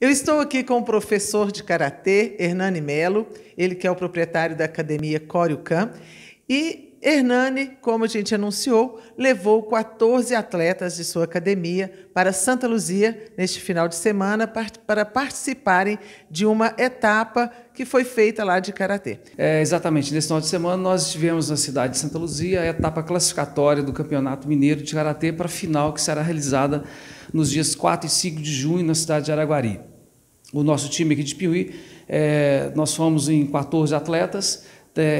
Eu estou aqui com o professor de Karatê, Hernani Melo, ele que é o proprietário da Academia Koryokan, e Hernani, como a gente anunciou, levou 14 atletas de sua academia para Santa Luzia neste final de semana para participarem de uma etapa que foi feita lá de Karatê. É, exatamente, nesse final de semana nós tivemos na cidade de Santa Luzia a etapa classificatória do Campeonato Mineiro de Karatê para a final que será realizada nos dias 4 e 5 de junho na cidade de Araguari. O nosso time aqui de Piuí, é, nós fomos em 14 atletas,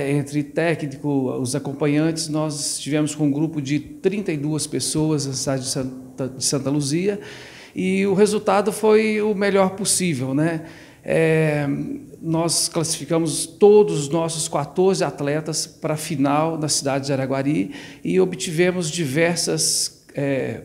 entre técnico, os acompanhantes, nós estivemos com um grupo de 32 pessoas na cidade de Santa, de Santa Luzia e o resultado foi o melhor possível, né? É, nós classificamos todos os nossos 14 atletas para a final na cidade de Araguari e obtivemos diversas é,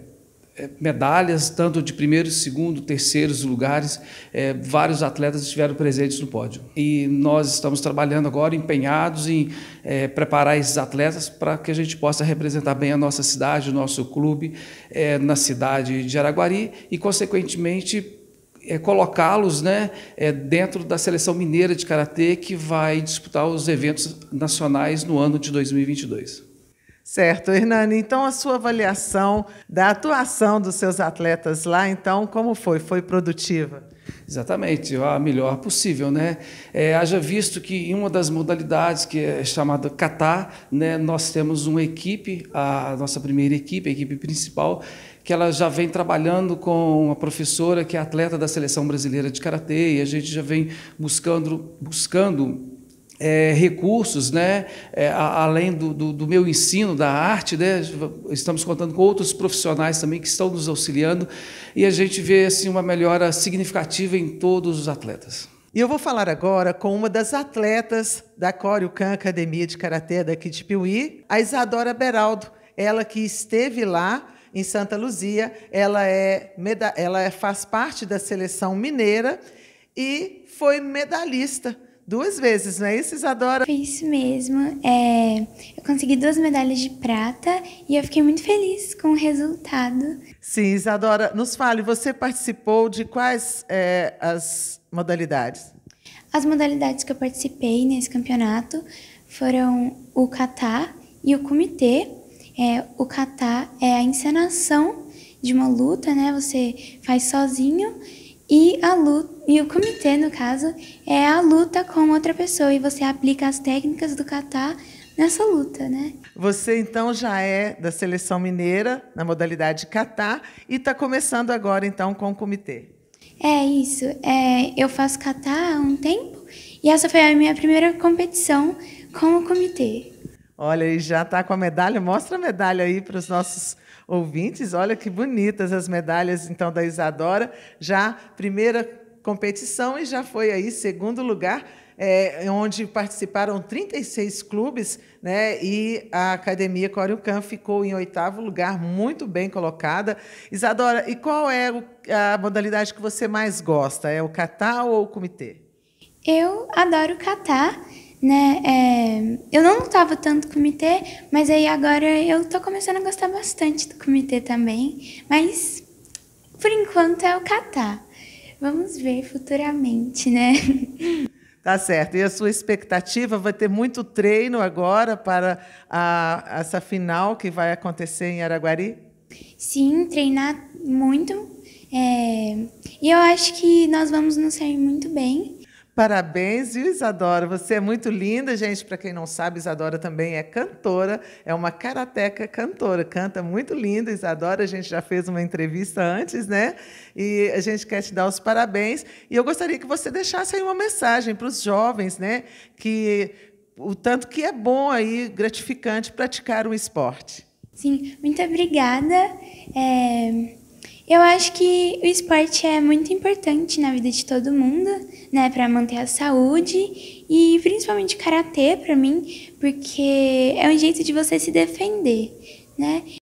é, medalhas, tanto de primeiro, segundo, terceiros lugares. É, vários atletas estiveram presentes no pódio. E nós estamos trabalhando agora, empenhados em é, preparar esses atletas para que a gente possa representar bem a nossa cidade, o nosso clube, é, na cidade de Araguari e, consequentemente, é, colocá-los né, é, dentro da seleção mineira de karatê que vai disputar os eventos nacionais no ano de 2022. Certo, Hernani. Então, a sua avaliação da atuação dos seus atletas lá, então, como foi? Foi produtiva? Exatamente, a melhor possível, né? É, haja visto que em uma das modalidades que é chamada Catar, né, nós temos uma equipe, a nossa primeira equipe, a equipe principal, que ela já vem trabalhando com uma professora que é atleta da seleção brasileira de karatê e a gente já vem buscando buscando é, recursos, né? É, além do, do, do, meu ensino, da arte, né? estamos contando com outros profissionais também que estão nos auxiliando e a gente vê assim, uma melhora significativa em todos os atletas. E eu vou falar agora com uma das atletas da Can Academia de Karatê daqui de Piuí, a Isadora Beraldo, ela que esteve lá em Santa Luzia, ela, é, ela faz parte da seleção mineira e foi medalhista Duas vezes, não é isso, Isadora? Foi isso mesmo. É, eu consegui duas medalhas de prata e eu fiquei muito feliz com o resultado. Sim, Isadora, nos fale, você participou de quais é, as modalidades? As modalidades que eu participei nesse campeonato foram o kata e o comitê. É, o kata é a encenação de uma luta, né? Você faz sozinho e a luta e o comitê, no caso, é a luta com outra pessoa e você aplica as técnicas do kata nessa luta, né? Você então já é da seleção mineira na modalidade kata e está começando agora então com o comitê. É isso. É, eu faço kata há um tempo e essa foi a minha primeira competição com o comitê. Olha, e já está com a medalha. Mostra a medalha aí para os nossos ouvintes. Olha que bonitas as medalhas então da Isadora. Já primeira competição e já foi aí segundo lugar, é, onde participaram 36 clubes, né? E a academia Coriucan ficou em oitavo lugar, muito bem colocada. Isadora, e qual é a modalidade que você mais gosta? É o catar ou o comitê? Eu adoro catar né? É, eu não lutava tanto comitê, mas aí agora eu tô começando a gostar bastante do comitê também. Mas por enquanto é o catar. Vamos ver futuramente, né? Tá certo. E a sua expectativa vai ter muito treino agora para a, essa final que vai acontecer em Araguari? Sim, treinar muito. É... E eu acho que nós vamos nos sair muito bem. Parabéns, Isadora? Você é muito linda, gente. Para quem não sabe, Isadora também é cantora, é uma karateca cantora, canta muito linda, Isadora. A gente já fez uma entrevista antes, né? E a gente quer te dar os parabéns. E eu gostaria que você deixasse aí uma mensagem para os jovens, né? Que o tanto que é bom aí, gratificante praticar um esporte. Sim, muito obrigada. É... Eu acho que o esporte é muito importante na vida de todo mundo, né, para manter a saúde e principalmente karatê para mim, porque é um jeito de você se defender, né?